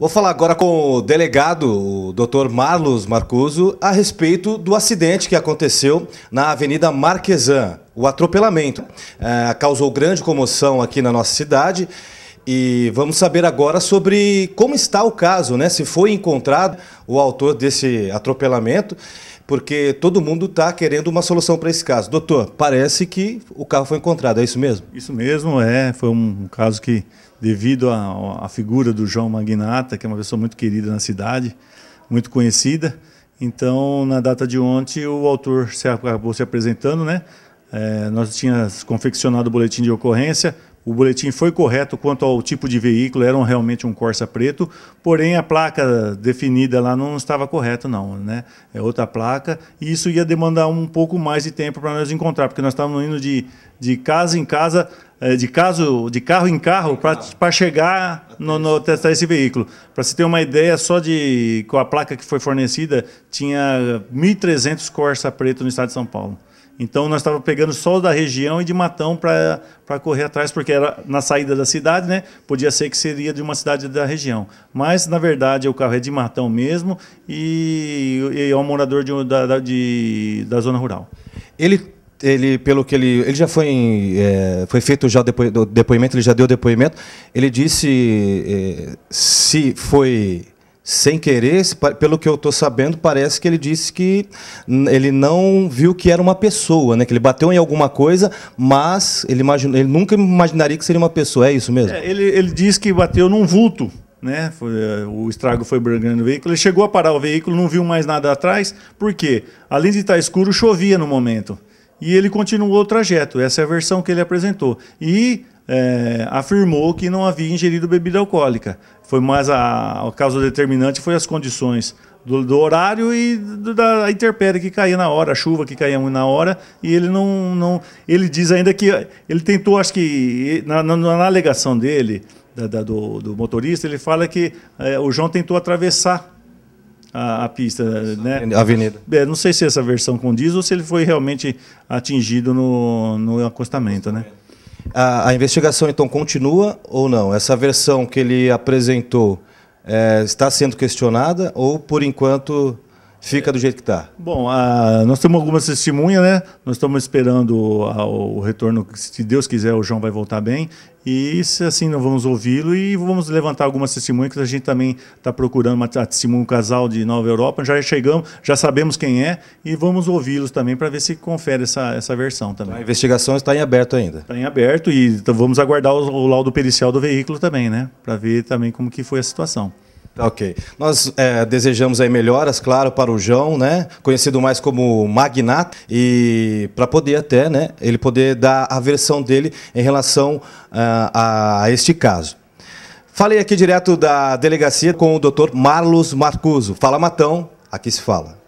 Vou falar agora com o delegado, o Dr. Marlos Marcuso, a respeito do acidente que aconteceu na Avenida Marquesan, o atropelamento. É, causou grande comoção aqui na nossa cidade e vamos saber agora sobre como está o caso, né? Se foi encontrado o autor desse atropelamento porque todo mundo está querendo uma solução para esse caso. Doutor, parece que o carro foi encontrado, é isso mesmo? Isso mesmo, é. Foi um caso que, devido à figura do João Magnata, que é uma pessoa muito querida na cidade, muito conhecida, então, na data de ontem, o autor se acabou se apresentando, né? É, nós tínhamos confeccionado o boletim de ocorrência, o boletim foi correto quanto ao tipo de veículo, era realmente um Corsa preto, porém a placa definida lá não estava correta não, né? É outra placa, e isso ia demandar um pouco mais de tempo para nós encontrar, porque nós estávamos indo de, de casa em casa, é, de, caso, de carro em carro, para chegar no, no, testar esse veículo. Para se ter uma ideia, só de com a placa que foi fornecida, tinha 1.300 Corsa preto no estado de São Paulo. Então nós estávamos pegando só da região e de Matão para correr atrás, porque era na saída da cidade, né? Podia ser que seria de uma cidade da região. Mas, na verdade, o carro é de Matão mesmo e, e é um morador de, da, de, da zona rural. Ele ele pelo que ele ele já foi em, é, foi feito já depo, depoimento ele já deu depoimento ele disse é, se foi sem querer, pelo que eu estou sabendo, parece que ele disse que ele não viu que era uma pessoa, né? Que ele bateu em alguma coisa, mas ele, ele nunca imaginaria que seria uma pessoa. É isso mesmo? É, ele, ele que bateu num vulto. Né? Foi, é, o estrago foi brigando o veículo. Ele chegou a parar o veículo, não viu mais nada atrás, porque além de estar escuro, chovia no momento. E ele continuou o trajeto. Essa é a versão que ele apresentou. E é, afirmou que não havia ingerido bebida alcoólica. Foi mais a, a causa determinante foi as condições do, do horário e do, da interpérie que caía na hora, a chuva que caía na hora, e ele não, não ele diz ainda que ele tentou, acho que na, na, na alegação dele da, da, do, do, motorista, ele fala que é, o João tentou atravessar a, a, pista, né? Avenida. É, não sei se essa versão condiz ou se ele foi realmente atingido no, no acostamento, né? A, a, investigação então continua ou não? Essa versão que ele apresentou é, está sendo questionada ou por enquanto Fica do jeito que está. Bom, a, ah, nós temos algumas testemunhas, né? Nós estamos esperando a, o retorno. Se Deus quiser, o João vai voltar bem. E se assim, nós vamos ouvi-lo e vamos levantar algumas testemunhas, que a gente também está procurando uma testemunha, um casal de Nova Europa. Já chegamos, já sabemos quem é e vamos ouvi-los também para ver se confere essa, essa versão também. Então, tá, a investigação está em aberto ainda. Está em aberto e então, vamos aguardar o, o laudo pericial do veículo também, né? Para ver também como que foi a situação. Tá, ok. Nós é, desejamos aí melhoras, claro, para o João, né? Conhecido mais como Magnata, e para poder até, né? Ele poder dar a versão dele em relação uh, a este caso. Falei aqui direto da delegacia com o Dr. Marlos Marcuso. Fala, Matão. Aqui se fala.